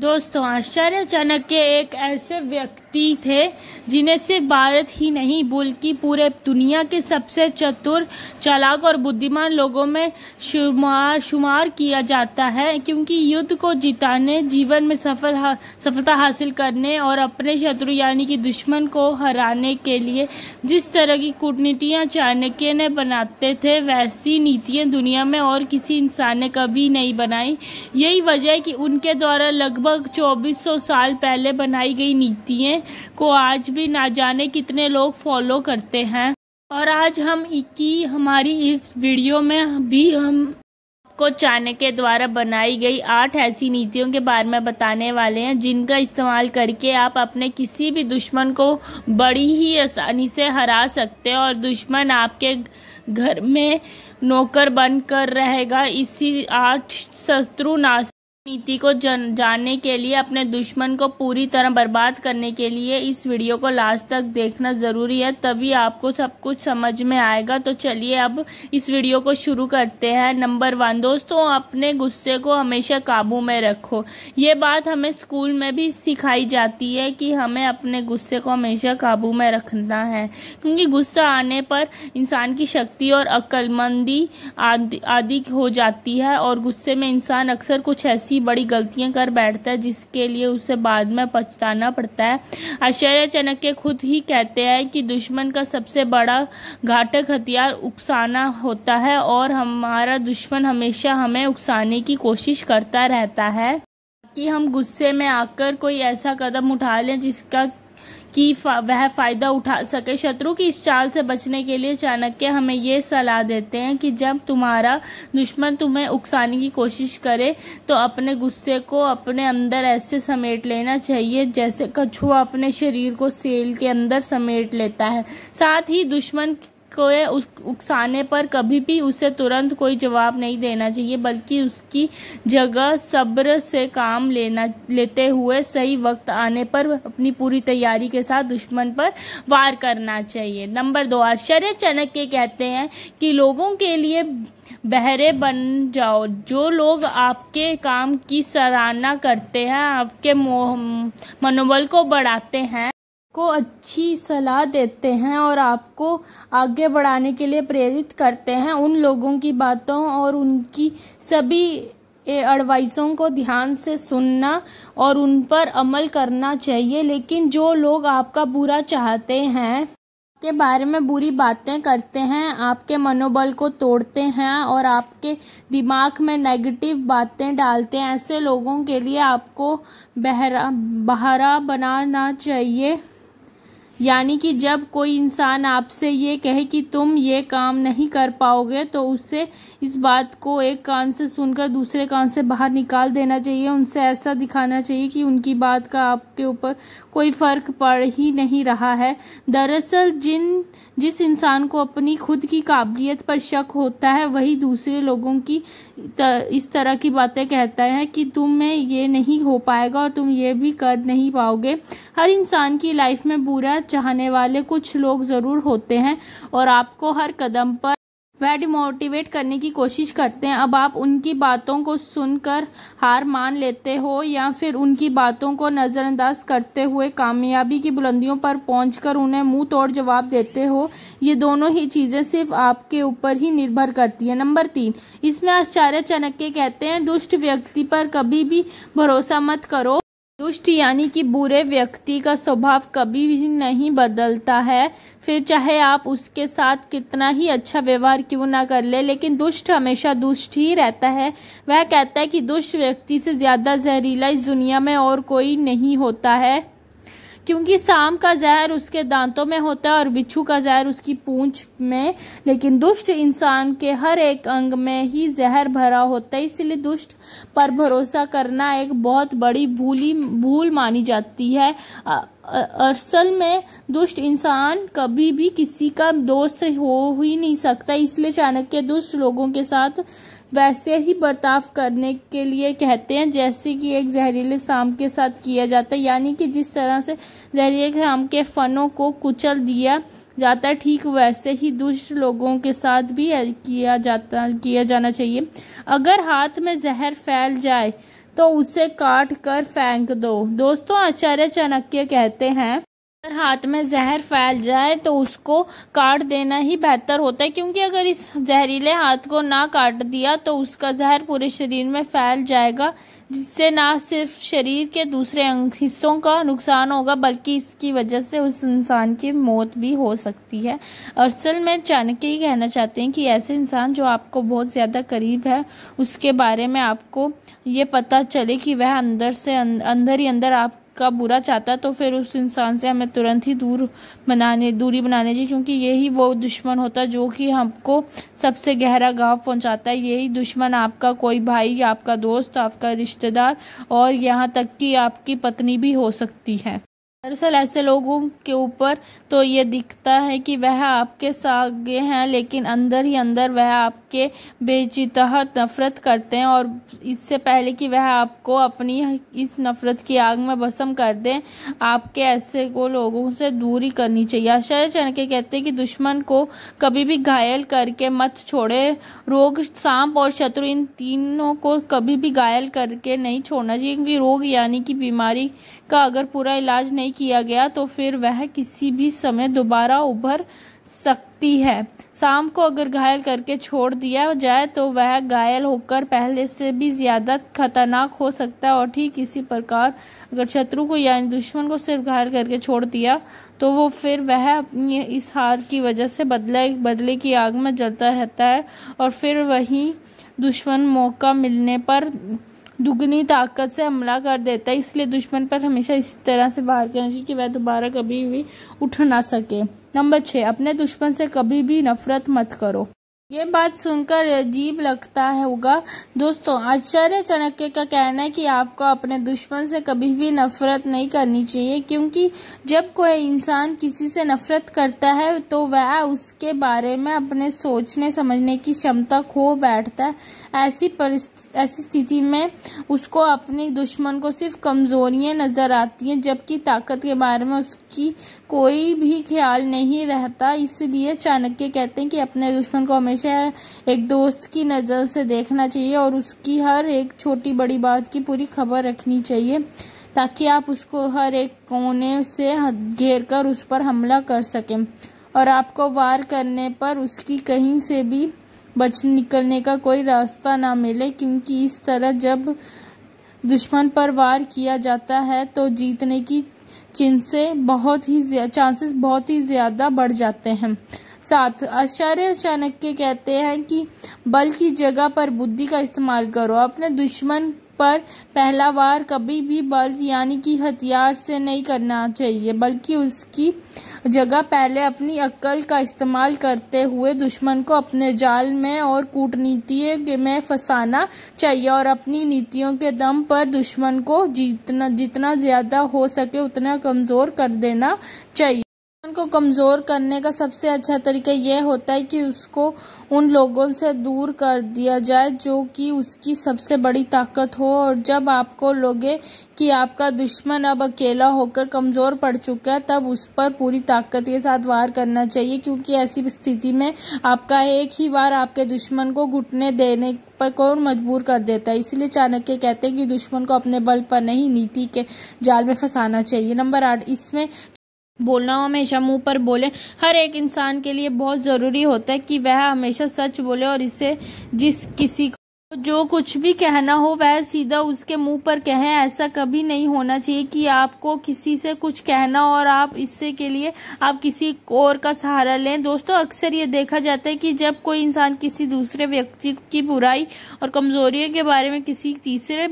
दोस्तों आचार्य चाणक्य एक ऐसे व्यक्ति थे जिन्हें सिर्फ भारत ही नहीं बल्कि पूरे दुनिया के सबसे चतुर चालाक और बुद्धिमान लोगों में शुमार शुमार किया जाता है क्योंकि युद्ध को जिताने जीवन में सफल हा, सफलता हासिल करने और अपने शत्रु यानी कि दुश्मन को हराने के लिए जिस तरह की कूटनीतियाँ चाणक्य ने बनाते थे वैसी नीतियाँ दुनिया में और किसी इंसान ने कभी नहीं बनाई यही वजह है कि उनके द्वारा लगभग लगभग 2400 साल पहले बनाई गई नीतियों को आज भी ना जाने कितने लोग फॉलो करते हैं और आज हम की हमारी इस वीडियो में भी हम को चाणक्य के द्वारा बनाई गई आठ ऐसी नीतियों के बारे में बताने वाले हैं जिनका इस्तेमाल करके आप अपने किसी भी दुश्मन को बड़ी ही आसानी से हरा सकते हैं और दुश्मन आपके घर में नौकर बनकर रहेगा इसी आठ शत्रु नाश नीति को जन, जानने के लिए अपने दुश्मन को पूरी तरह बर्बाद करने के लिए इस वीडियो को लास्ट तक देखना ज़रूरी है तभी आपको सब कुछ समझ में आएगा तो चलिए अब इस वीडियो को शुरू करते हैं नंबर वन दोस्तों अपने गुस्से को हमेशा काबू में रखो ये बात हमें स्कूल में भी सिखाई जाती है कि हमें अपने गुस्से को हमेशा काबू में रखना है क्योंकि गुस्सा आने पर इंसान की शक्ति और अक्लमंदी आदि हो जाती है और गुस्से में इंसान अक्सर कुछ ऐसी ही बड़ी गलतियां कर बैठता है जिसके लिए उसे बाद में पछताना पड़ता है आचार्य चाणक्य खुद ही कहते हैं कि दुश्मन का सबसे बड़ा घातक हथियार उकसाना होता है और हमारा दुश्मन हमेशा हमें उकसाने की कोशिश करता रहता है कि हम गुस्से में आकर कोई ऐसा कदम उठा लें जिसका कि वह फ़ायदा उठा सके शत्रु की इस चाल से बचने के लिए चाणक्य हमें यह सलाह देते हैं कि जब तुम्हारा दुश्मन तुम्हें उकसाने की कोशिश करे तो अपने गुस्से को अपने अंदर ऐसे समेट लेना चाहिए जैसे कछुआ अपने शरीर को सेल के अंदर समेट लेता है साथ ही दुश्मन को उकसाने पर कभी भी उसे तुरंत कोई जवाब नहीं देना चाहिए बल्कि उसकी जगह सब्र से काम लेना लेते हुए सही वक्त आने पर अपनी पूरी तैयारी के साथ दुश्मन पर वार करना चाहिए नंबर दो आश्चर्य के कहते हैं कि लोगों के लिए बहरे बन जाओ जो लोग आपके काम की सराहना करते हैं आपके मनोबल को बढ़ाते हैं को अच्छी सलाह देते हैं और आपको आगे बढ़ाने के लिए प्रेरित करते हैं उन लोगों की बातों और उनकी सभी एडवाइसों को ध्यान से सुनना और उन पर अमल करना चाहिए लेकिन जो लोग आपका बुरा चाहते हैं के बारे में बुरी बातें करते हैं आपके मनोबल को तोड़ते हैं और आपके दिमाग में नेगेटिव बातें डालते हैं ऐसे लोगों के लिए आपको बहरा बहरा बनाना चाहिए यानी कि जब कोई इंसान आपसे ये कहे कि तुम ये काम नहीं कर पाओगे तो उससे इस बात को एक कान से सुनकर दूसरे कान से बाहर निकाल देना चाहिए उनसे ऐसा दिखाना चाहिए कि उनकी बात का आपके ऊपर कोई फ़र्क पड़ ही नहीं रहा है दरअसल जिन जिस इंसान को अपनी खुद की काबिलियत पर शक होता है वही दूसरे लोगों की इस तरह की बातें कहता है कि तुम में ये नहीं हो पाएगा और तुम ये भी कर नहीं पाओगे हर इंसान की लाइफ में बुरा चाहने वाले कुछ लोग ज़रूर होते हैं और आपको हर कदम पर वह डिमोटिवेट करने की कोशिश करते हैं अब आप उनकी बातों को सुनकर हार मान लेते हो या फिर उनकी बातों को नज़रअंदाज करते हुए कामयाबी की बुलंदियों पर कर उन्हें मुंह तोड़ जवाब देते हो ये दोनों ही चीज़ें सिर्फ आपके ऊपर ही निर्भर करती हैं नंबर तीन इसमें आश्चर्य चाणक्य कहते हैं दुष्ट व्यक्ति पर कभी भी भरोसा मत करो दुष्ट यानी कि बुरे व्यक्ति का स्वभाव कभी भी नहीं बदलता है फिर चाहे आप उसके साथ कितना ही अच्छा व्यवहार क्यों ना कर ले लेकिन दुष्ट हमेशा दुष्ट ही रहता है वह कहता है कि दुष्ट व्यक्ति से ज़्यादा जहरीला इस दुनिया में और कोई नहीं होता है क्योंकि शाम का जहर उसके दांतों में होता है और बिच्छू का जहर उसकी पूंछ में लेकिन दुष्ट इंसान के हर एक अंग में ही जहर भरा होता है इसलिए दुष्ट पर भरोसा करना एक बहुत बड़ी भूली भूल मानी जाती है असल में दुष्ट इंसान कभी भी किसी का दोस्त हो ही नहीं सकता इसलिए चाणक्य दुष्ट लोगों के साथ वैसे ही बर्ताव करने के लिए कहते हैं जैसे कि एक जहरीले सांप के साथ किया जाता है यानी कि जिस तरह से जहरीले सांप के फनों को कुचल दिया जाता है ठीक वैसे ही दुष्ट लोगों के साथ भी किया जाता किया जाना चाहिए अगर हाथ में जहर फैल जाए तो उसे काट कर फेंक दो दोस्तों आचार्य चाणक्य कहते हैं अगर हाथ में जहर फैल जाए तो उसको काट देना ही बेहतर होता है क्योंकि अगर इस जहरीले हाथ को ना काट दिया तो उसका जहर पूरे शरीर में फैल जाएगा जिससे ना सिर्फ शरीर के दूसरे हिस्सों का नुकसान होगा बल्कि इसकी वजह से उस इंसान की मौत भी हो सकती है असल में चाणक्य ही कहना चाहते हैं कि ऐसे इंसान जो आपको बहुत ज़्यादा करीब है उसके बारे में आपको ये पता चले कि वह अंदर से अं-, अंदर ही अंदर आप का बुरा चाहता तो फिर उस इंसान से हमें तुरंत ही दूर बनाने दूरी बनाने चाहिए क्योंकि यही वो दुश्मन होता है जो कि हमको सबसे गहरा गाँव पहुंचाता है यही दुश्मन आपका कोई भाई आपका दोस्त आपका रिश्तेदार और यहाँ तक कि आपकी पत्नी भी हो सकती है दरअसल ऐसे लोगों के ऊपर तो ये दिखता है कि वह आपके सागे हैं लेकिन अंदर ही अंदर वह आप आपके बेचितह नफरत करते हैं और इससे पहले कि वह आपको अपनी इस नफरत की आग में भस्म कर दें आपके ऐसे को लोगों से दूरी करनी चाहिए आश्चर्य चनके कहते हैं कि दुश्मन को कभी भी घायल करके मत छोड़े रोग सांप और शत्रु इन तीनों को कभी भी घायल करके नहीं छोड़ना चाहिए क्योंकि रोग यानी कि बीमारी का अगर पूरा इलाज नहीं किया गया तो फिर वह किसी भी समय दोबारा उभर सक सकती है शाम को अगर घायल करके छोड़ दिया जाए तो वह घायल होकर पहले से भी ज़्यादा खतरनाक हो सकता है और ठीक इसी प्रकार अगर शत्रु को यानी दुश्मन को सिर्फ घायल करके छोड़ दिया तो वो फिर वह अपनी इस हार की वजह से बदले बदले की आग में जलता रहता है और फिर वही दुश्मन मौका मिलने पर दुगनी ताकत से हमला कर देता है इसलिए दुश्मन पर हमेशा इसी तरह से वार करना चाहिए कि वह दोबारा कभी भी उठ ना सके नंबर छः अपने दुश्मन से कभी भी नफरत मत करो ये बात सुनकर अजीब लगता होगा दोस्तों आचार्य चाणक्य का कहना है कि आपको अपने दुश्मन से कभी भी नफरत नहीं करनी चाहिए क्योंकि जब कोई इंसान किसी से नफरत करता है तो वह उसके बारे में अपने सोचने समझने की क्षमता खो बैठता है ऐसी ऐसी स्थिति में उसको अपने दुश्मन को सिर्फ कमजोरियां नज़र आती हैं जबकि ताकत के बारे में उसकी कोई भी ख्याल नहीं रहता इसलिए चाणक्य कहते हैं कि अपने दुश्मन को हमेशा हमेशा एक दोस्त की नज़र से देखना चाहिए और उसकी हर एक छोटी बड़ी बात की पूरी खबर रखनी चाहिए ताकि आप उसको हर एक कोने से घेर कर उस पर हमला कर सकें और आपको वार करने पर उसकी कहीं से भी बच निकलने का कोई रास्ता ना मिले क्योंकि इस तरह जब दुश्मन पर वार किया जाता है तो जीतने की जिनसे बहुत ही चांसेस बहुत ही ज़्यादा बढ़ जाते हैं साथ आचार्य चाणक्य कहते हैं कि बल की जगह पर बुद्धि का इस्तेमाल करो अपने दुश्मन पर पहला वार कभी भी बल यानी कि हथियार से नहीं करना चाहिए बल्कि उसकी जगह पहले अपनी अक्ल का इस्तेमाल करते हुए दुश्मन को अपने जाल में और कूटनीति में फंसाना चाहिए और अपनी नीतियों के दम पर दुश्मन को जीतना जितना ज़्यादा हो सके उतना कमज़ोर कर देना चाहिए को कमज़ोर करने का सबसे अच्छा तरीका यह होता है कि उसको उन लोगों से दूर कर दिया जाए जो कि उसकी सबसे बड़ी ताकत हो और जब आपको लगे कि आपका दुश्मन अब अकेला होकर कमज़ोर पड़ चुका है तब उस पर पूरी ताकत के साथ वार करना चाहिए क्योंकि ऐसी स्थिति में आपका एक ही वार आपके दुश्मन को घुटने देने पर कौन मजबूर कर देता है इसलिए चाणक्य कहते हैं कि दुश्मन को अपने बल पर नहीं नीति के जाल में फंसाना चाहिए नंबर आठ इसमें बोलना हो हमेशा मुंह पर बोले हर एक इंसान के लिए बहुत ज़रूरी होता है कि वह हमेशा सच बोले और इसे जिस किसी तो जो कुछ भी कहना हो वह सीधा उसके मुंह पर कहें ऐसा कभी नहीं होना चाहिए कि आपको किसी से कुछ कहना और आप इससे के लिए आप किसी और का सहारा लें दोस्तों अक्सर ये देखा जाता है कि जब कोई इंसान किसी दूसरे व्यक्ति की बुराई और कमजोरियों के बारे में किसी तीसरे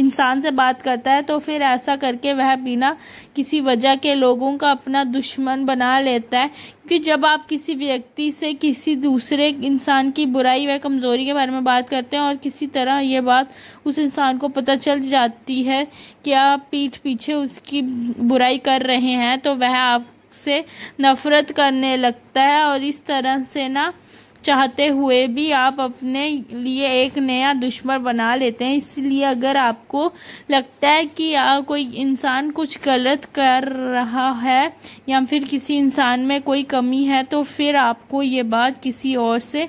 इंसान से बात करता है तो फिर ऐसा करके वह बिना किसी वजह के लोगों का अपना दुश्मन बना लेता है कि जब आप किसी व्यक्ति से किसी दूसरे इंसान की बुराई व कमजोरी के बारे में बात करते हैं और किसी तरह यह बात उस इंसान को पता चल जाती है कि आप पीठ पीछे उसकी बुराई कर रहे हैं तो वह आपसे नफरत करने लगता है और इस तरह से ना चाहते हुए भी आप अपने लिए एक नया दुश्मन बना लेते हैं इसलिए अगर आपको लगता है कि आ, कोई इंसान कुछ गलत कर रहा है या फिर किसी इंसान में कोई कमी है तो फिर आपको ये बात किसी और से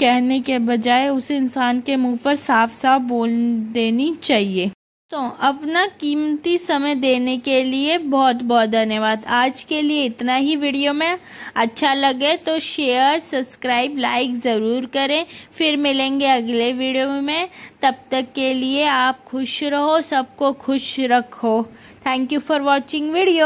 कहने के बजाय उसे इंसान के मुंह पर साफ साफ बोल देनी चाहिए तो अपना कीमती समय देने के लिए बहुत बहुत धन्यवाद आज के लिए इतना ही वीडियो में अच्छा लगे तो शेयर सब्सक्राइब लाइक ज़रूर करें फिर मिलेंगे अगले वीडियो में तब तक के लिए आप खुश रहो सबको खुश रखो thank you for watching video